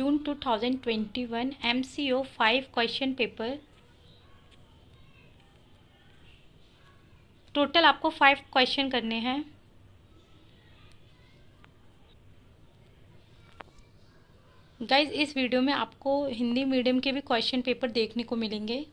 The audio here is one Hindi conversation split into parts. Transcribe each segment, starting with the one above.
जून 2021 MCO five question paper total आपको फाइव क्वेश्चन करने हैं गाइज इस वीडियो में आपको हिंदी मीडियम के भी क्वेश्चन पेपर देखने को मिलेंगे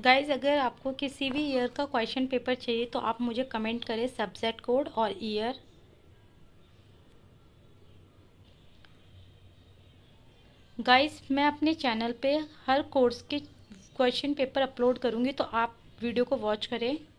गाइज अगर आपको किसी भी ईयर का क्वेश्चन पेपर चाहिए तो आप मुझे कमेंट करें सब्जेक्ट कोड और ईयर गाइज मैं अपने चैनल पे हर कोर्स के क्वेश्चन पेपर अपलोड करूँगी तो आप वीडियो को वॉच करें